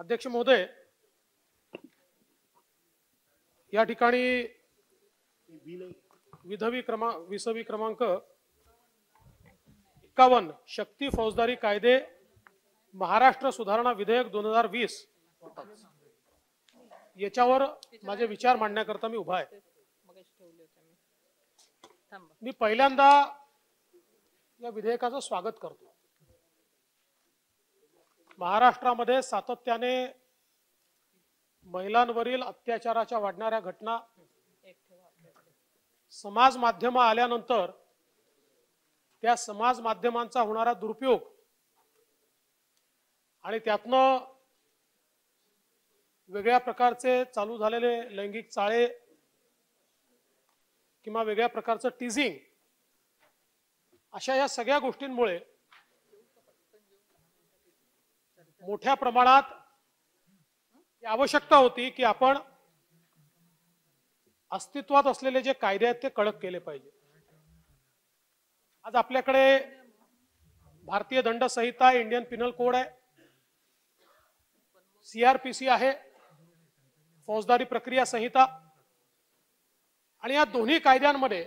अध्यक्ष महोदय या ठिकाणी विधवी क्रमा विसवी क्रमांक एक्कावन्न शक्ती फौजदारी कायदे महाराष्ट्र सुधारणा विधेयक दोन हजार वीस याच्यावर माझे विचार मांडण्याकरता मी उभा आहे मी पहिल्यांदा या विधेयकाचं स्वागत करतो महाराष्ट्रामध्ये सातत्याने महिलांवरील अत्याचाराच्या वाढणाऱ्या घटना समाज माध्यम आल्यानंतर त्या समाज माध्यमांचा होणारा दुरुपयोग आणि त्यातनं वेगळ्या प्रकारचे चालू झालेले लैंगिक चाळे किंवा वेगळ्या प्रकारचं टीझिंग अशा या सगळ्या गोष्टींमुळे मोठ्या प्रमाणात आवश्यकता होती की आपण अस्तित्वात असलेले जे कायदे आहेत ते कडक केले पाहिजे आज आपल्याकडे भारतीय दंड संहिता इंडियन पिनल कोड आहे सीआरपीसी आहे फौजदारी प्रक्रिया संहिता आणि या दोन्ही कायद्यांमध्ये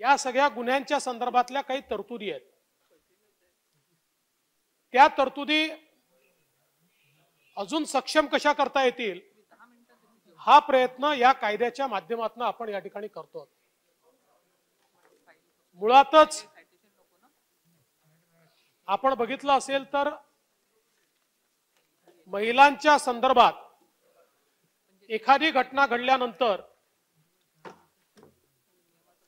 या सगळ्या गुन्ह्यांच्या संदर्भातल्या काही तरतुदी आहेत त्या तरतुदी अजून सक्षम कशा करता येतील हा प्रयत्न या कायद्याच्या माध्यमातून आपण या ठिकाणी करतो मुळातच आपण बघितलं असेल तर महिलांच्या संदर्भात एखादी घटना घडल्यानंतर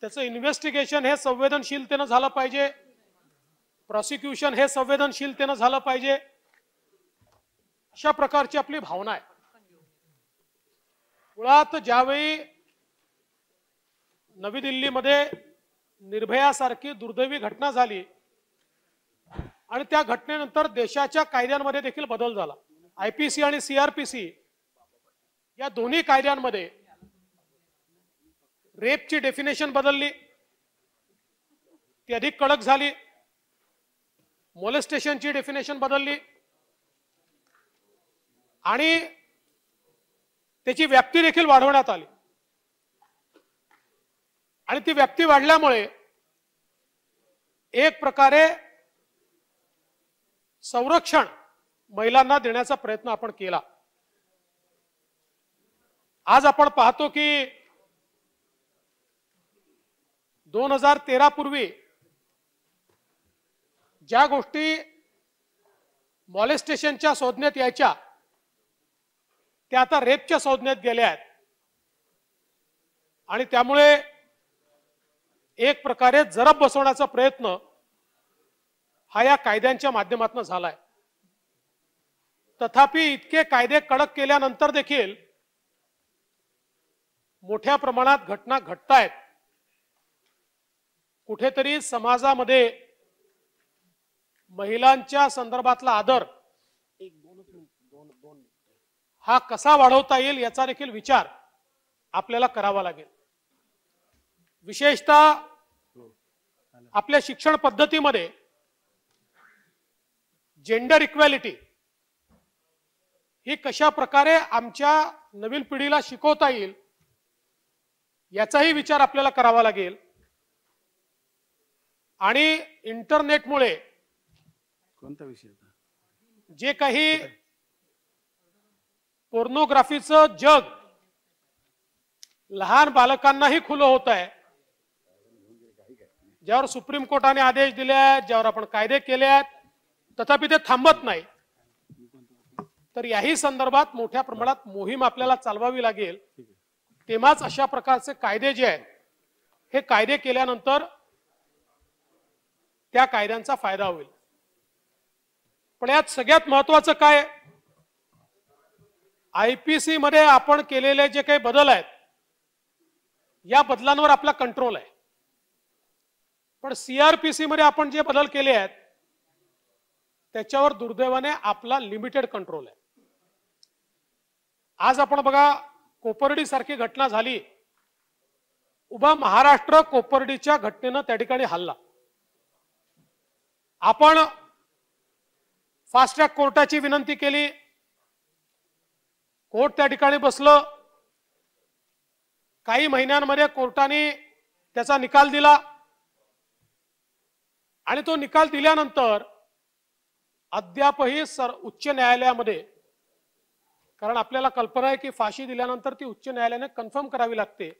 त्याचं इन्व्हेस्टिगेशन हे संवेदनशीलतेनं झालं पाहिजे प्रॉसिक्युशन हे संवेदनशीलतेनं झालं पाहिजे अशा प्रकारची आपली भावना आहे मुळात ज्यावेळी नवी दिल्लीमध्ये निर्भयासारखी दुर्दैवी घटना झाली आणि त्या घटनेनंतर देशाच्या कायद्यांमध्ये देखील बदल झाला आयपीसी आणि सी आर सी या दोन्ही कायद्यांमध्ये रेपची डेफिनेशन बदलली ती अधिक कडक झाली ची डेफिनेशन बदलली आणि त्याची व्याप्ती देखील वाढवण्यात आली आणि ती व्याप्ती वाढल्यामुळे एक प्रकारे संरक्षण महिलांना देण्याचा प्रयत्न आपण केला आज आपण पाहतो की दोन हजार तेरा पूर्वी ज्या गोष्टी मॉलेस्टेशनच्या शोधण्यात यायच्या त्या आता रेपच्या शोधण्यात गेल्या आहेत आणि त्यामुळे एक प्रकारे जरब बसवण्याचा प्रयत्न हा या कायद्यांच्या माध्यमातून झालाय तथापि इतके कायदे कडक केल्यानंतर देखील मोठ्या प्रमाणात घटना घडतायत कुठेतरी समाजामध्ये महिलांच्या संदर्भातला आदर हा कसा वाढवता येईल याचा देखील विचार आपल्याला करावा लागेल विशेषतः आपल्या शिक्षण पद्धतीमध्ये जेंडर इक्वॅलिटी ही कशा प्रकारे आमच्या नवीन पिढीला शिकवता येईल याचाही विचार आपल्याला करावा लागेल आणि इंटरनेटमुळे कोणता विषय जे काही पोर्नोग्राफीच जग लहान बालकांनाही खुलं होत आहे ज्यावर सुप्रीम कोर्टाने आदेश दिले आहेत ज्यावर आपण कायदे केले आहेत तथापि ते थांबत नाही तर याही संदर्भात मोठ्या प्रमाणात मोहीम आपल्याला चालवावी लागेल तेव्हाच अशा प्रकारचे कायदे जे आहेत हे कायदे केल्यानंतर त्या कायद्यांचा फायदा होईल पण यात सगळ्यात महत्वाचं काय आयपीसी मध्ये आपण केलेले जे काही बदल आहेत या बदलांवर आपला कंट्रोल आहे पण सीआरपीसी मध्ये आपण जे बदल केले आहेत त्याच्यावर दुर्दैवाने आपला लिमिटेड कंट्रोल आहे आज आपण बघा कोपर्डी सारखी घटना झाली उभा महाराष्ट्र कोपर्डीच्या घटनेनं त्या ठिकाणी हल्ला आपण फास्ट ट्रॅक कोर्टाची विनंती केली कोर्ट त्या ठिकाणी बसलं काही महिन्यांमध्ये कोर्टाने त्याचा निकाल दिला आणि तो निकाल दिल्यानंतर अद्यापही सर उच्च न्यायालयामध्ये कारण आपल्याला कल्पना आहे की फाशी दिल्यानंतर ती उच्च न्यायालयाने कन्फर्म करावी लागते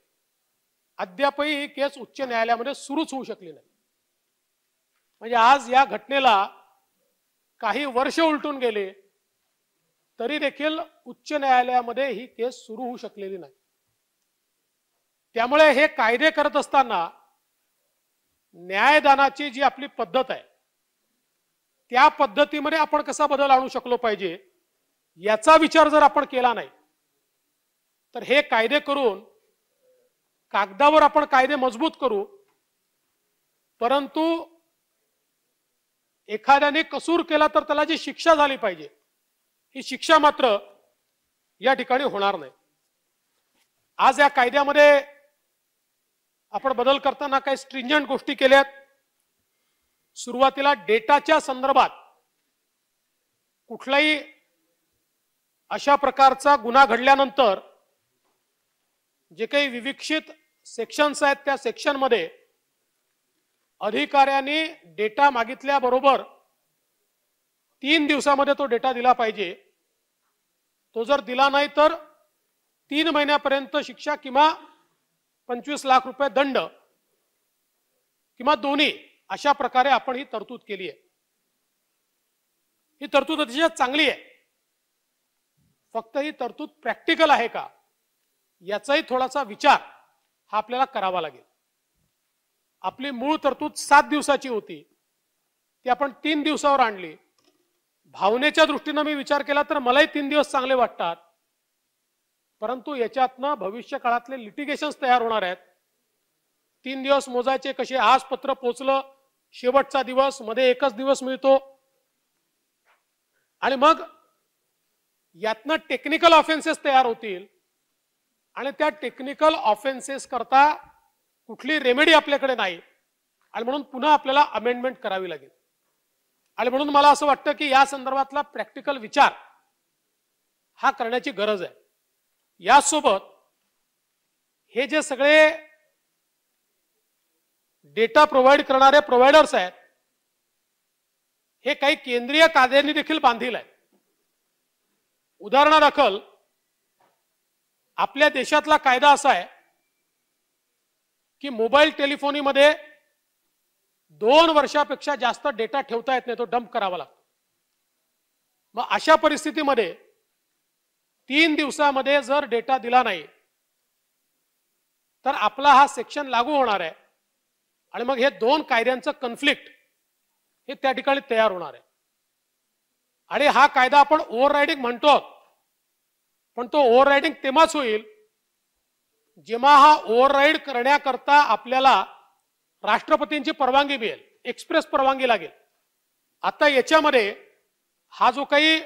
अद्यापही ही केस उच्च न्यायालयामध्ये सुरूच होऊ शकली नाही म्हणजे आज या घटनेला काही वर्ष उलटून गेले तरी देखील उच्च न्यायालयामध्ये ही केस सुरू होऊ शकलेली नाही त्यामुळे हे कायदे करत असताना न्यायदानाची जी आपली पद्धत आहे त्या पद्धतीमध्ये आपण कसा बदल आणू शकलो पाहिजे याचा विचार जर आपण केला नाही तर हे कायदे करून कागदावर आपण कायदे मजबूत करू परंतु एखाद्याने कसूर केला तर त्याला जी शिक्षा झाली पाहिजे ही शिक्षा मात्र या ठिकाणी होणार नाही आज या कायद्यामध्ये आपण बदल करताना काही स्ट्रिंजंट गोष्टी केल्यात सुरुवातीला डेटाच्या संदर्भात कुठलाही अशा प्रकारचा गुन्हा घडल्यानंतर जे काही विविक्षित सेक्शन्स आहेत त्या सेक्शनमध्ये अधिकाऱ्यांनी डेटा मागितल्याबरोबर तीन दिवसामध्ये तो डेटा दिला पाहिजे तो जर दिला नाही तर तीन महिन्यापर्यंत शिक्षा किंवा पंचवीस लाख रुपये दंड किंवा दोन्ही अशा प्रकारे आपण ही तरतूद केली आहे ही तरतूद अतिशय चांगली आहे फक्त ही तरतूद प्रॅक्टिकल आहे का याचाही थोडासा विचार हा आपल्याला करावा लागेल आपली मूळ तरतूद सात दिवसाची होती ती आपण तीन दिवसावर आणली भावनेच्या दृष्टीनं मी विचार केला तर मलाही तीन दिवस चांगले वाटतात परंतु याच्यातनं भविष्य काळातले लिटिगेशन्स तयार होणार आहेत तीन दिवस मोजायचे कसे आज पत्र पोचलं शेवटचा दिवस मध्ये एकच दिवस मिळतो आणि मग यातनं टेक्निकल ऑफेन्सेस तयार होतील आणि त्या टेक्निकल ऑफेन्सेस करता कुठली रेमेडी आपल्याकडे नाही आणि म्हणून पुन्हा आपल्याला अमेंडमेंट करावी लागेल आणि म्हणून मला असं वाटतं की या संदर्भातला प्रॅक्टिकल विचार हा करण्याची गरज आहे यासोबत हे जे सगळे डेटा प्रोव्हाइड करणारे प्रोव्हायडर्स आहेत हे काही केंद्रीय कायद्यांनी देखील बांधील आहे उदाहरणादाखल आपल्या देशातला कायदा असा आहे की मोबाईल टेलिफोनीमध्ये दोन वर्षापेक्षा जास्त डेटा ठेवता येत नाही तो डंप करावा लागतो मग अशा परिस्थितीमध्ये तीन दिवसामध्ये जर डेटा दिला नाही तर आपला हा सेक्शन लागू होणार आहे आणि मग हे दोन कायद्यांचं कन्फ्लिक्ट हे त्या ठिकाणी तयार होणार आहे आणि हा कायदा आपण ओव्हर रायडिंग म्हणतो पण तो ओव्हर रायडिंग तेव्हाच होईल जेव्हा हा ओव्हरराईड करण्याकरता आपल्याला राष्ट्रपतींची परवानगी मिळेल एक्सप्रेस परवानगी लागेल आता याच्यामध्ये हा जो काही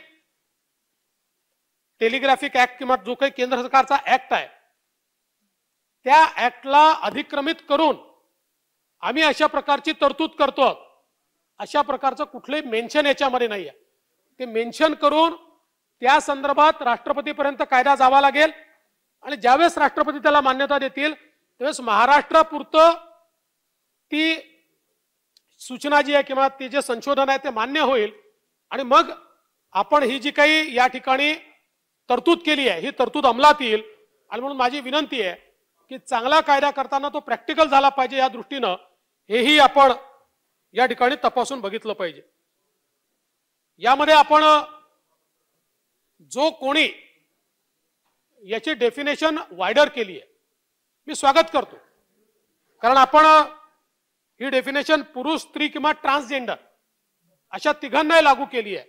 टेलिग्राफिक ऍक्ट किंवा जो काही केंद्र सरकारचा ऍक्ट आहे त्या ऍक्टला अधिक्रमित करून आम्ही अशा प्रकारची तरतूद करतो आहोत अशा प्रकारचं कुठलंही मेन्शन याच्यामध्ये नाही आहे ते मेन्शन करून त्या संदर्भात राष्ट्रपतीपर्यंत कायदा जावा लागेल आणि ज्यावेळेस राष्ट्रपती त्याला मान्यता देतील त्यावेळेस महाराष्ट्रापुरतं ती सूचना जी आहे किंवा ते जे संशोधन आहे ते मान्य होईल आणि मग आपण ही जी काही या ठिकाणी तरतूद केली आहे ही तरतूद अंमलात येईल आणि म्हणून माझी विनंती आहे की चांगला कायदा करताना तो प्रॅक्टिकल झाला पाहिजे या दृष्टीनं हेही आपण या ठिकाणी तपासून बघितलं पाहिजे यामध्ये आपण जो कोणी याची डेफिनेशन वायडर केली आहे मी स्वागत करतो कारण आपण ही डेफिनेशन पुरुष स्त्री किंवा ट्रान्सजेंडर अशा तिघांनाही लागू केली आहे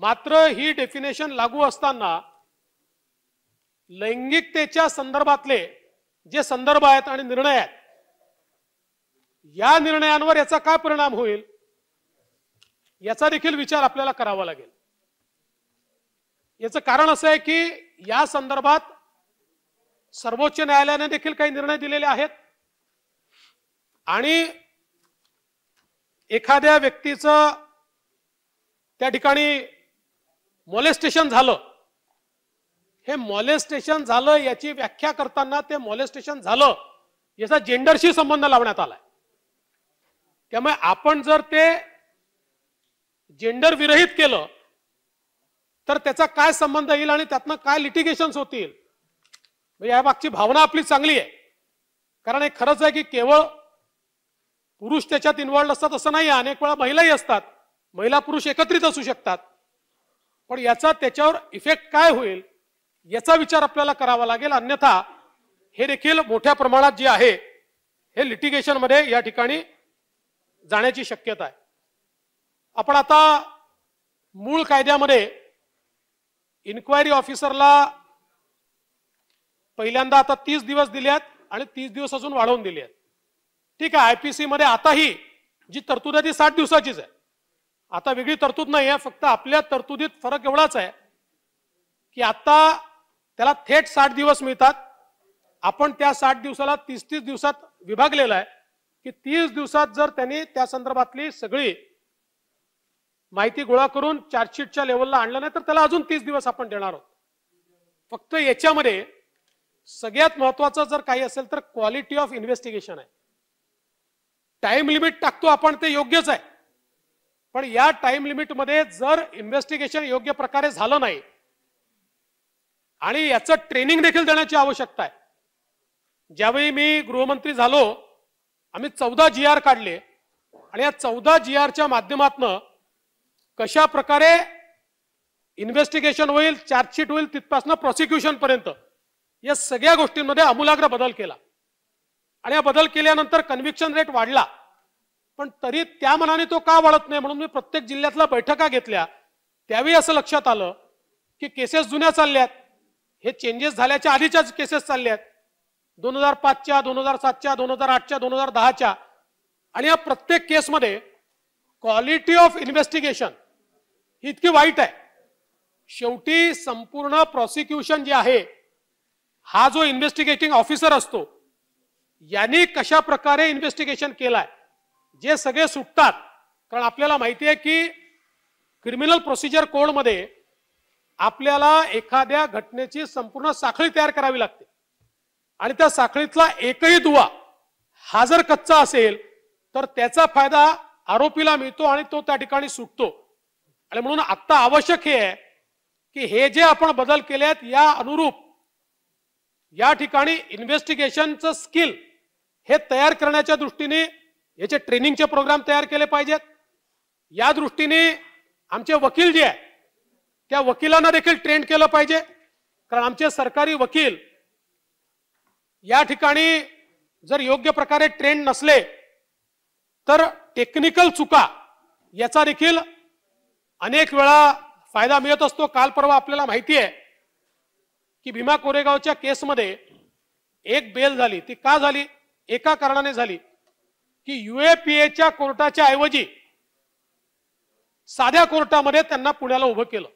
मात्र ही डेफिनेशन लागू असताना लैंगिकतेच्या संदर्भातले जे संदर्भ आहेत आणि निर्णय आहेत या निर्णयांवर याचा काय परिणाम होईल याचा देखील विचार आपल्याला करावा लागेल याचं कारण असं आहे की या संदर्भात सर्वोच्च न्यायालयाने देखील काही निर्णय दिलेले आहेत आणि एखाद्या व्यक्तीचं त्या ठिकाणी मॉलेस्टेशन झालं हे मॉलेस्टेशन झालं याची व्याख्या करताना ते मॉलेस्टेशन झालं याचा जेंडरशी संबंध लावण्यात आलाय त्यामुळे आपण जर ते जेंडर विरहित केलं तर त्याचा काय संबंध येईल आणि त्यातनं काय लिटिगेशन होतील म्हणजे या भावना आपली चांगली आहे कारण हे खरंच आहे की केवळ पुरुष त्याच्यात इन्व्हॉल्ड असतात असं नाही अनेक वेळा महिलाही असतात महिला पुरुष एकत्रित असू शकतात पण याचा त्याच्यावर इफेक्ट काय होईल याचा विचार आपल्याला करावा लागेल अन्यथा हे देखील मोठ्या प्रमाणात जे आहे हे लिटिगेशन मध्ये या ठिकाणी जाण्याची शक्यता आहे आपण आता मूळ कायद्यामध्ये इन्क्वायरी ऑफिसरला पहिल्यांदा आता तीस दिवस दिल्यात आणि तीस दिवस अजून वाढवून दिले आहेत ठीक आहे आयपीसी मध्ये आताही जी तरतूद आहे ती साठ दिवसाचीच आहे आता वेगळी तरतूद नाही आहे फक्त आपल्या तरतुदीत फरक एवढाच आहे की आता त्याला थेट साठ दिवस मिळतात आपण त्या साठ दिवसाला तीस तीस दिवसात विभागलेला आहे की तीस दिवसात जर त्यांनी त्या संदर्भातली सगळी माहिती गोळा करून चार्जशीटच्या लेवलला आणलं नाही तर त्याला अजून तीस दिवस आपण देणार आहोत फक्त याच्यामध्ये सगळ्यात महत्वाचं जर काही असेल तर क्वालिटी ऑफ इन्व्हेस्टिगेशन आहे टाइम लिमिट टाकतो आपण ते योग्यच आहे पण या टाइम लिमिटमध्ये जर इन्व्हेस्टिगेशन योग्य प्रकारे झालं नाही आणि याचं ट्रेनिंग देखील देण्याची आवश्यकता आहे ज्यावेळी मी गृहमंत्री झालो आम्ही चौदा जी आर काढले आणि या चौदा जी आरच्या माध्यमातून कशा प्रकारे इन्व्हेस्टिगेशन होईल चार्जशीट होईल तिथपासनं प्रॉसिक्युशन पर्यंत या सगळ्या गोष्टींमध्ये अमूलाग्र बदल केला आणि हा बदल केल्यानंतर कन्व्हिक्शन रेट वाढला पण तरी त्या मनाने तो का वाढत नाही म्हणून मी प्रत्येक जिल्ह्यातल्या बैठका घेतल्या त्यावेळी असं लक्षात आलं की केसेस जुन्या चालल्यात हे चेंजेस झाल्याच्या आधीच्याच केसेस चालल्यात दोन हजार पाचच्या दोन हजार सातच्या दोन हजार आठच्या दोन हजार दहाच्या आणि या प्रत्येक केसमध्ये क्वालिटी ऑफ इन्व्हेस्टिगेशन ही इतकी वाईट आहे शेवटी संपूर्ण प्रॉसिक्युशन जे आहे हा जो इन्व्हेस्टिगेटिंग ऑफिसर असतो यांनी कशा प्रकारे इन्व्हेस्टिगेशन केलाय जे सगळे सुटतात कारण आपल्याला माहिती आहे की क्रिमिनल प्रोसिजर कोडमध्ये आपल्याला एखाद्या घटनेची संपूर्ण साखळी तयार करावी लागते आणि त्या साखळीतला एकही दुवा हा जर कच्चा असेल तर त्याचा फायदा आरोपीला मिळतो आणि तो त्या ठिकाणी सुटतो आणि म्हणून आत्ता आवश्यक हे आहे की हे जे आपण बदल केले आहेत या अनुरूप या ठिकाणी इन्व्हेस्टिगेशनचं स्किल हे तयार करण्याच्या दृष्टीने याचे ट्रेनिंगचे प्रोग्राम तयार केले पाहिजेत या दृष्टीने आमचे वकील जे आहे त्या वकिलांना देखील ट्रेंड केलं पाहिजे कारण आमचे सरकारी वकील या ठिकाणी जर योग्य प्रकारे ट्रेंड नसले तर टेक्निकल चुका याचा देखील अनेक वेळा फायदा मिळत असतो काल परवा आपल्याला माहिती आहे की भीमा कोरेगावच्या केसमध्ये एक बेल झाली ती का झाली एका कारणाने झाली की युएपीएच्या कोर्टाच्या ऐवजी साध्या कोर्टामध्ये त्यांना पुण्याला उभं केलं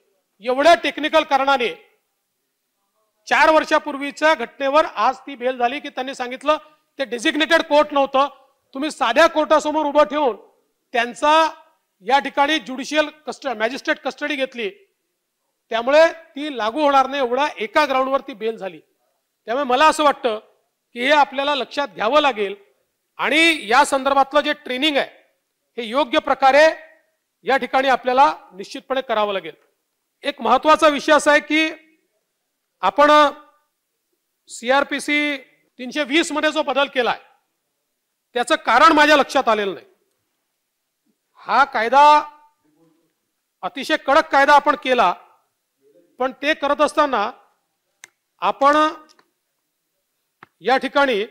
एवढ्या टेक्निकल कारणाने चार वर्षापूर्वीच्या घटनेवर आज ती बेल झाली की त्यांनी सांगितलं ते डेजिग्नेटेड कोर्ट नव्हतं तुम्ही साध्या कोर्टासमोर उभं ठेवून त्यांचा या ठिकाणी ज्युडिशियल कस्ट मॅजिस्ट्रेट कस्टडी घेतली त्यामुळे ती लागू होणार नाही एवढ्या एका ग्राउंडवर ती बेल झाली त्यामुळे मला असं वाटतं की हे आपल्याला लक्षात घ्यावं लागेल आणि या संदर्भातलं जे ट्रेनिंग आहे हे योग्य प्रकारे या ठिकाणी आपल्याला निश्चितपणे करावं लागेल एक महत्वाचा विषय असा आहे की आपण सी आर पी सी तीनशे वीस मध्ये जो बदल केलाय त्याचं कारण माझ्या लक्षात आलेलं नाही हा कायदा अतिशय कडक कायदा आपण केला पण ते करत असताना आपण या ठिकाणी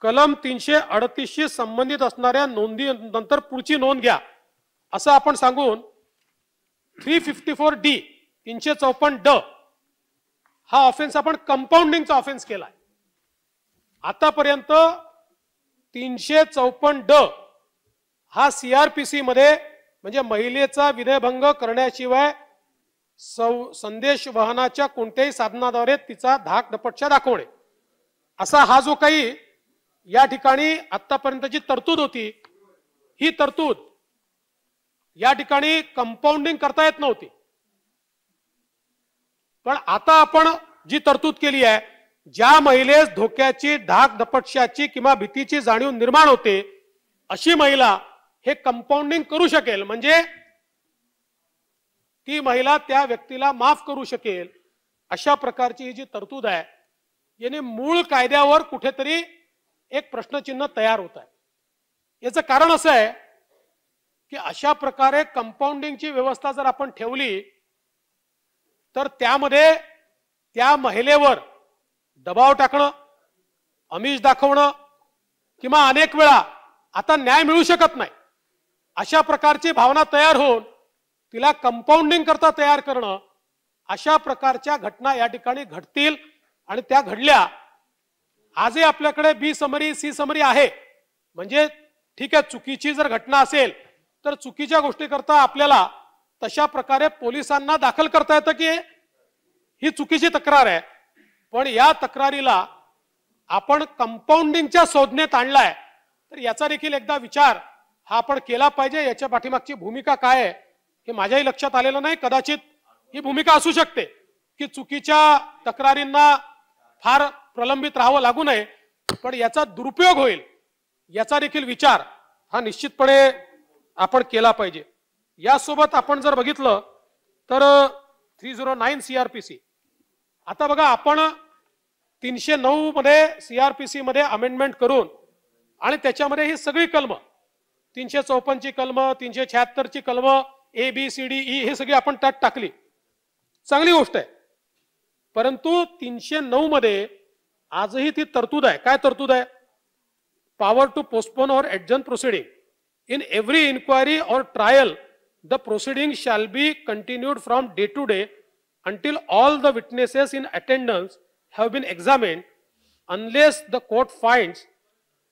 कलम तीनशे अडतीसशी संबंधित असणाऱ्या नोंदी नंतर पुढची नोंद घ्या असं आपण सांगून थ्री फिफ्टी फोर डी तीनशे चौपन्न ड हा ऑफेन्स आपण कंपाऊंडिंगचा ऑफेन्स केलाय आतापर्यंत तीनशे चौपन्न ड हा सी आर सी मध्ये म्हणजे महिलेचा विनयभंग करण्याशिवाय सौ संदेश वाहनाच्या कोणत्याही साधनाद्वारे तिचा धाक दपटशा दाखवणे असा हा जो काही या ठिकाणी आतापर्यंतची तरतूद होती ही तरतूद या ठिकाणी कंपाऊंडिंग करता येत नव्हती पण आता आपण जी तरतूद केली आहे ज्या महिलेस धोक्याची धाक दपटशाची किंवा भीतीची जाणीव निर्माण होते अशी महिला हे कंपाऊंडिंग करू शकेल म्हणजे ती महिला त्या व्यक्तीला माफ करू शकेल अशा प्रकारची ही जी तरतूद आहे याने मूळ कायद्यावर कुठेतरी एक प्रश्नचिन्ह तयार होत आहे याचं कारण असं आहे की अशा प्रकारे कंपाऊंडिंगची व्यवस्था जर आपण ठेवली तर त्यामध्ये त्या महिलेवर दबाव टाकणं अमिष दाखवणं किंवा अनेक वेळा आता न्याय मिळू शकत नाही अशा प्रकारची भावना तयार होऊन तिला कंपाऊंडिंग करता तयार करणं अशा प्रकारच्या घटना या ठिकाणी घडतील आणि त्या घडल्या आजही आपल्याकडे बी समरी सी समरी आहे म्हणजे ठीक आहे चुकीची जर घटना असेल तर चुकीच्या गोष्टी करता आपल्याला तशा प्रकारे पोलिसांना दाखल करता येतं की ही चुकीची तक्रार आहे पण या तक्रारीला आपण कंपाऊंडिंगच्या शोधनेत आणलाय तर याचा देखील एकदा विचार हा आपण केला पाहिजे याच्या पाठीमागची भूमिका काय आहे हे माझ्याही लक्षात आलेलं नाही कदाचित ही भूमिका असू शकते की चुकीच्या तक्रारींना फार प्रलंबित राहावं लागू नये पण याचा दुरुपयोग होईल याचा देखील विचार हा निश्चितपणे आपण केला पाहिजे यासोबत आपण जर बघितलं तर three zero nine C R P C आता बघा आपण तीनशे नऊ मध्ये सी आर पी सी मध्ये अमेंडमेंट करून आणि त्याच्यामध्ये ही सगळी कलमं तीनशे चौपन्नची कलम तीनशे शहात्तरची कलम A B C D E हे सगळी आपण त्यात टाकली चांगली गोष्ट आहे परंतु तीनशे नऊ मध्ये आजही ती तरतूद आहे काय तरतूद आहे power to postpone or adjourn proceeding in every inquiry or trial the proceeding shall be continued from day to day until all the witnesses in attendance have been examine unless the court find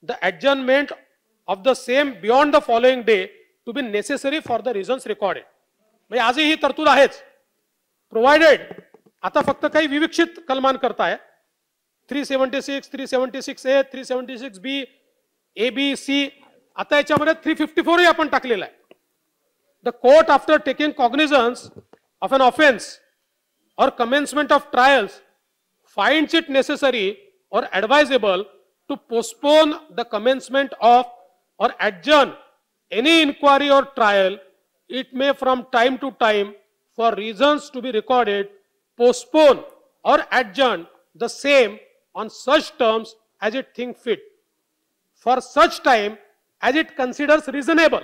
the adjournment of the same beyond the following day to be necessary for the reasons recorded म्हणजे आजही ही तरतूद आहेच provided आता फक्त काही विविक्षित कलमान करताय three seventy six three seventy six A three seventy six B A B C आता याच्यामध्ये थ्री फिफ्टी फोरही आपण टाकलेला आहे the court after taking cognizance of an offence or commencement of trials find it necessary or advisable to postpone the commencement of or adjourn any inquiry or trial, it may from time to time, for reasons to be recorded, postpone or adjourn the same on such terms as it think fit, for such time as it considers reasonable,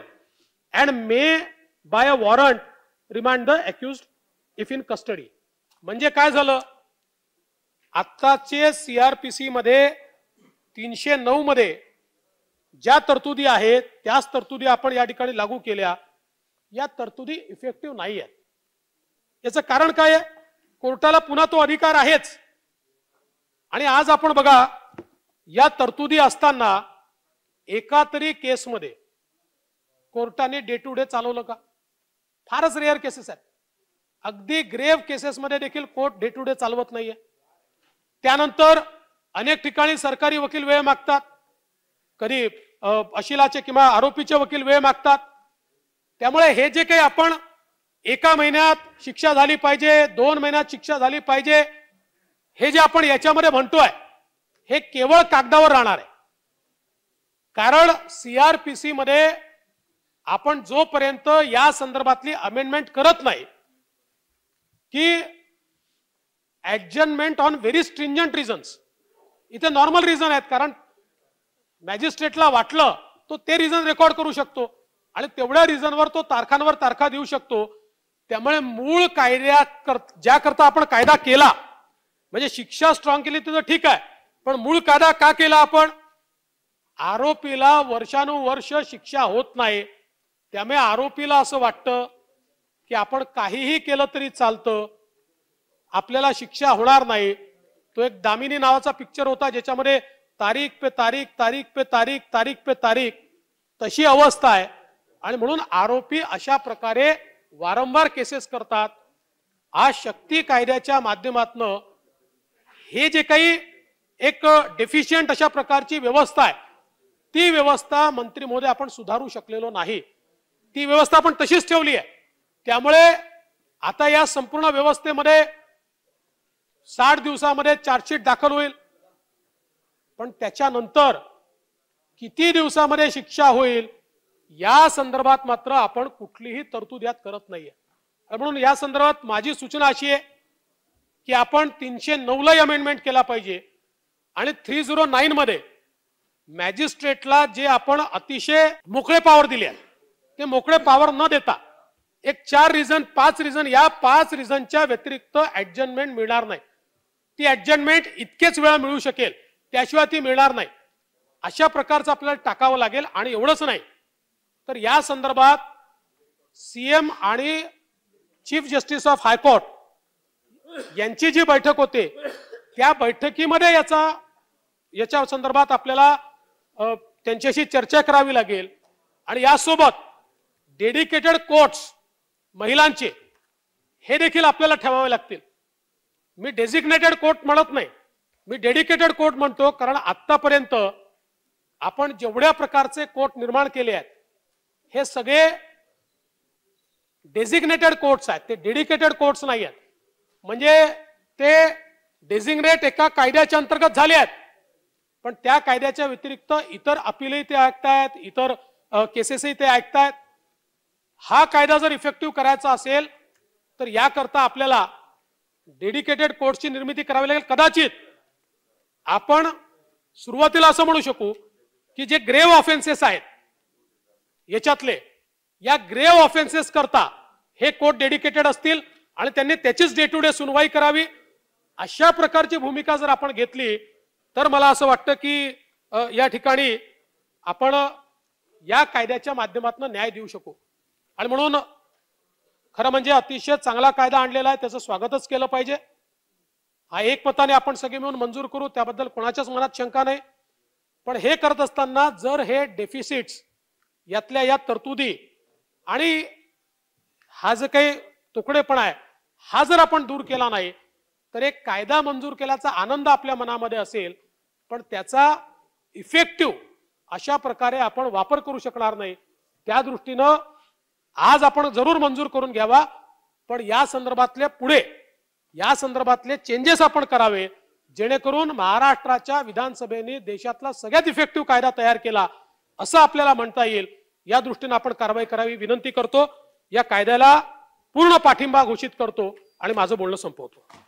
and may by a warrant remand the accused if in custody. म्हणजे काय झालं आत्ताचे CrPC madhe मध्ये तीनशे मध्ये ज्या तरतुदी आहेत त्याच तरतुदी आपण या ठिकाणी लागू केल्या या तरतुदी इफेक्टिव्ह नाही आहेत याचं कारण काय आहे कोर्टाला पुन्हा तो अधिकार आहेच आणि आज आपण बघा या तरतुदी असताना एका तरी केसमध्ये कोर्टाने डे टू डे चालवलं का फारच रेअर केसेस आहेत अगदी ग्रेव्ह केसेसमध्ये देखील कोर्ट डे टू डे चालवत नाहीये त्यानंतर अनेक ठिकाणी सरकारी वकील वेळ मागतात कधी अशिलाचे किंवा आरोपीचे वकील वेळ मागतात त्यामुळे हे जे काही आपण एका महिन्यात शिक्षा झाली पाहिजे दोन महिन्यात शिक्षा झाली पाहिजे हे जे आपण याच्यामध्ये म्हणतोय हे केवळ कागदावर राहणार आहे कारण सीआरपीसी मध्ये आपण जोपर्यंत या संदर्भातली अमेंडमेंट करत नाही की adjournment on very stringent reasons इथे नॉर्मल रिझन आहेत कारण मॅजिस्ट्रेटला वाटलं तो ते रिझन रेकॉर्ड करू शकतो आणि तेवढ्या रिझनवर तो तारखांवर तारखा देऊ शकतो त्यामुळे मूळ कायद्या कर ज्याकरता आपण कायदा केला म्हणजे शिक्षा स्ट्रॉंग केली तिथं ठीक आहे पण मूळ कायदा का केला आपण आरोपीला वर्षानुवर्ष शिक्षा होत नाही त्यामुळे आरोपीला असं वाटतं की आपण काहीही केलं तरी चालतं आपल्याला शिक्षा होणार नाही तो एक दामिनी नावाचा पिक्चर होता ज्याच्यामध्ये तारीख पे तारीख तारीख पे तारीख तारीख पे तारीख तशी अवस्था आहे आणि म्हणून आरोपी अशा प्रकारे वारंवार केसेस करतात आज शक्ती कायद्याच्या माध्यमातन हे जे काही एक डेफिशियंट अशा प्रकारची व्यवस्था आहे ती व्यवस्था मंत्री महोदय आपण सुधारू शकलेलो नाही ती व्यवस्था आपण तशीच ठेवली आहे त्यामुळे आता या संपूर्ण व्यवस्थेमध्ये साठ दिवसामध्ये चार्जशीट दाखल होईल पण त्याच्यानंतर किती दिवसामध्ये शिक्षा होईल या संदर्भात मात्र आपण कुठलीही तरतूद यात करत नाहीये म्हणून या संदर्भात माझी सूचना अशी आहे की आपण तीनशे नऊला अमेंडमेंट केला पाहिजे आणि थ्री झिरो नाईन मध्ये मॅजिस्ट्रेटला जे आपण अतिशय मोकळे पॉवर दिले ते मोकळे पॉवर न देता एक चार रिझन पाच रिझन या पाच रिझनच्या व्यतिरिक्त ऍडजस्टमेंट मिळणार नाही ती ऍडजस्टमेंट इतकेच वेळा मिळू शकेल त्याशिवाय ती मिळणार नाही अशा प्रकारचं आपल्याला टाकावं लागेल आणि एवढंच नाही तर या संदर्भात सीएम आणि चीफ जस्टिस ऑफ हायकोर्ट यांची जी बैठक होते त्या बैठकीमध्ये याचा याच्या संदर्भात आपल्याला त्यांच्याशी चर्चा करावी लागेल आणि यासोबत डेडिकेटेड कोर्ट्स महिलांचे हे देखील आपल्याला ठेवावे लागतील मी डेजिग्नेटेड कोर्ट म्हणत नाही मी डेडिकेटेड कोर्ट म्हणतो कारण आत्तापर्यंत आपण जेवढ्या प्रकारचे कोर्ट निर्माण केले आहेत हे सगळे डेजिग्नेटेड कोर्ट्स आहेत ते डेडिकेटेड कोर्ट्स नाही आहेत म्हणजे ते डेझिग्नेट एका कायद्याच्या अंतर्गत झाले आहेत पण त्या कायद्याच्या व्यतिरिक्त इतर अपीलही ते ऐकतायत इतर केसेसही ते ऐकतायत हा कायदा जर इफेक्टिव्ह करायचा असेल तर याकरता आपल्याला डेडिकेटेड कोर्टची निर्मिती करावी लागेल कदाचित आपण सुरुवातीला असं म्हणू शकू की जे ग्रेव्ह ऑफेन्सेस आहेत याच्यातले या ग्रेव्ह ऑफेन्सेस करता हे कोर्ट डेडिकेटेड असतील आणि त्यांनी त्याचीच डे टू डे सुनवाई करावी अशा प्रकारची भूमिका जर आपण घेतली तर मला असं वाटतं की या ठिकाणी आपण या कायद्याच्या माध्यमातून न्याय देऊ शकू आणि म्हणून खरं म्हणजे अतिशय चांगला कायदा आणलेला आहे त्याचं स्वागतच केलं पाहिजे हा एकमताने आपण सगळे मिळून मंजूर करू त्याबद्दल कोणाच्याच मनात शंका नाही पण हे करत असताना जर हे डेफिसिट्स यातल्या या तरतुदी आणि हा जो काही तुकडेपणा आहे हा जर आपण दूर केला नाही तर एक कायदा मंजूर केल्याचा आनंद आपल्या मनामध्ये असेल पण त्याचा इफेक्टिव्ह अशा प्रकारे आपण वापर करू शकणार नाही त्या दृष्टीनं आज आपण जरूर मंजूर करून घ्यावा पण या संदर्भातल्या पुढे या संदर्भातले चेंजेस आपण करावे जेणेकरून महाराष्ट्राच्या विधानसभेने देशातला सगळ्यात इफेक्टिव्ह कायदा तयार केला असं आपल्याला म्हणता येईल या दृष्टीने आपण कारवाई करावी विनंती करतो या कायद्याला पूर्ण पाठिंबा घोषित करतो आणि माझं बोलणं संपवतो